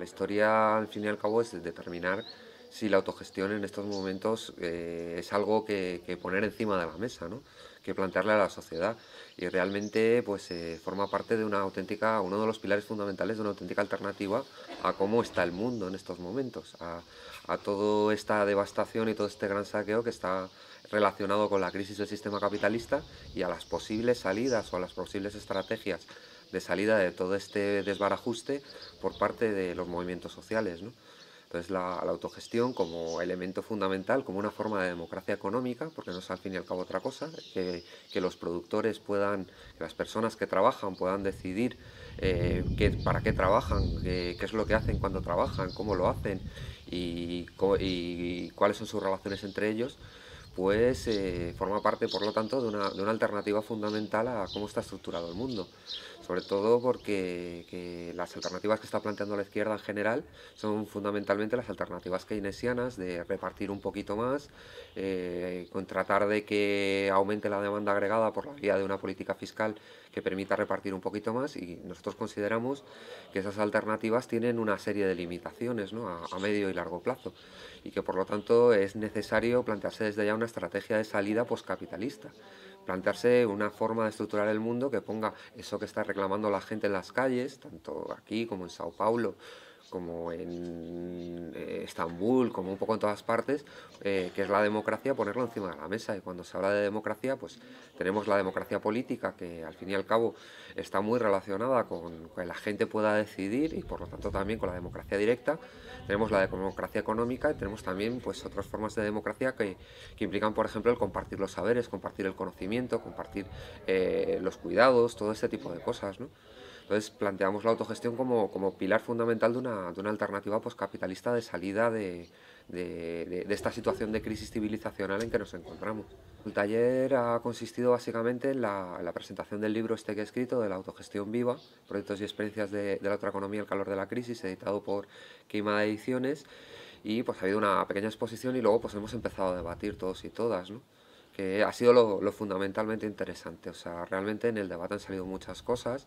La historia, al fin y al cabo, es determinar si la autogestión en estos momentos eh, es algo que, poner encima de la mesa, ¿no? que plantearle a la sociedad. Y realmente pues, eh, forma parte de una auténtica, uno de los pilares fundamentales de una auténtica alternativa a cómo está el mundo en estos momentos, a, a toda esta devastación y todo este gran saqueo que está relacionado con la crisis del sistema capitalista y a las posibles salidas o a las posibles estrategias de salida de todo este desbarajuste por parte de los movimientos sociales. Entonces la, autogestión como elemento fundamental, como una forma de democracia económica, porque no es al fin y al cabo otra cosa, que, los productores puedan, que las personas que trabajan puedan decidir eh, para qué trabajan, qué es lo que hacen cuando trabajan, cómo lo hacen y cuáles son sus relaciones entre ellos pues forma parte, por lo tanto, de una, alternativa fundamental a cómo está estructurado el mundo. Sobre todo porque las alternativas que está planteando la izquierda en general son fundamentalmente las alternativas keynesianas de repartir un poquito más, eh, con tratar de que aumente la demanda agregada por la vía de una política fiscal que permita repartir un poquito más y nosotros consideramos que esas alternativas tienen una serie de limitaciones a, medio y largo plazo y que por lo tanto es necesario plantearse desde allá una estrategia de salida poscapitalista. plantearse una forma de estructurar el mundo que ponga eso que está reclamando la gente en las calles, tanto aquí como en Sao Paulo como en eh, Estambul, como un poco en todas partes, eh, que es la democracia, ponerlo encima de la mesa. Y cuando se habla de democracia, pues tenemos la democracia política, que al fin y al cabo está muy relacionada con que la gente pueda decidir y por lo tanto también con la democracia directa. Tenemos la democracia económica y tenemos también pues, otras formas de democracia que, implican, por ejemplo, el compartir los saberes, compartir el conocimiento, compartir eh, los cuidados, todo este tipo de cosas. ¿no? Entonces planteamos la autogestión como, como pilar fundamental de una de una alternativa pues, capitalista de salida de, de, esta situación de crisis civilizacional en que nos encontramos. El taller ha consistido básicamente en la, presentación del libro este que he escrito de la autogestión viva, proyectos y experiencias de, la otra economía el calor de la crisis, editado por de Ediciones, y pues ha habido una pequeña exposición y luego pues hemos empezado a debatir todos y todas, ¿no? que ha sido lo, lo fundamentalmente interesante. O sea, realmente en el debate han salido muchas cosas,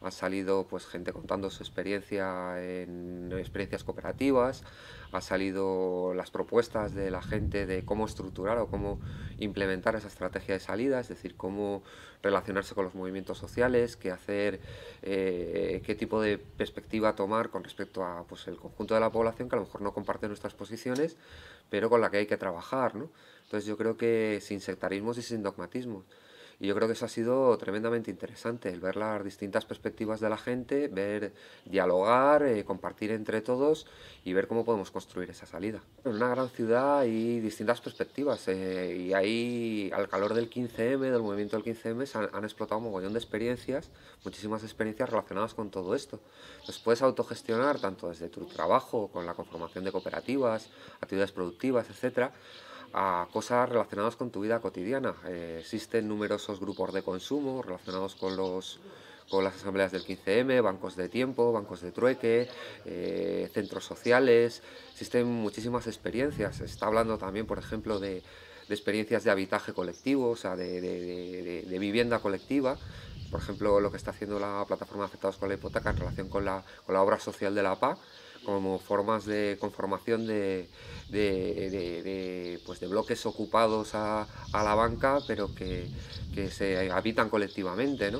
ha salido pues gente contando su experiencia en experiencias cooperativas, Ha salido las propuestas de la gente de cómo estructurar o cómo implementar esa estrategia de salida, es decir, cómo relacionarse con los movimientos sociales, qué hacer, eh, qué tipo de perspectiva tomar con respecto a pues, el conjunto de la población que a lo mejor no comparte nuestras posiciones, pero con la que hay que trabajar, ¿no? Entonces yo creo que sin sectarismos y sin dogmatismos. Y yo creo que eso ha sido tremendamente interesante, el ver las distintas perspectivas de la gente, ver, dialogar, eh, compartir entre todos y ver cómo podemos construir esa salida. En una gran ciudad hay distintas perspectivas eh, y ahí al calor del 15M, del movimiento del 15M, se han, explotado un mogollón de experiencias, muchísimas experiencias relacionadas con todo esto. los puedes autogestionar tanto desde tu trabajo, con la conformación de cooperativas, actividades productivas, etcétera, a cosas relacionadas con tu vida cotidiana. Eh, existen numerosos grupos de consumo relacionados con los con las asambleas del 15M, bancos de tiempo, bancos de trueque, eh, centros sociales, existen muchísimas experiencias. Se está hablando también, por ejemplo, de, de experiencias de habitaje colectivo, o sea, de, de, vivienda colectiva, por ejemplo, lo que está haciendo la plataforma afectados con la hipoteca en relación con la, con la obra social de la PA, como formas de conformación de, pues bloques ocupados a, la banca, pero que, se habitan colectivamente.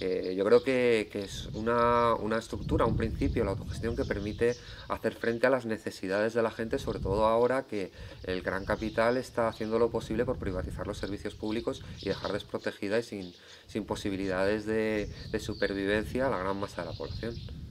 Eh, yo creo que, es una, una, estructura, un principio, la autogestión que permite hacer frente a las necesidades de la gente, sobre todo ahora que el gran capital está haciendo lo posible por privatizar los servicios públicos y dejar desprotegida y sin, posibilidades de supervivencia a la gran masa de la población.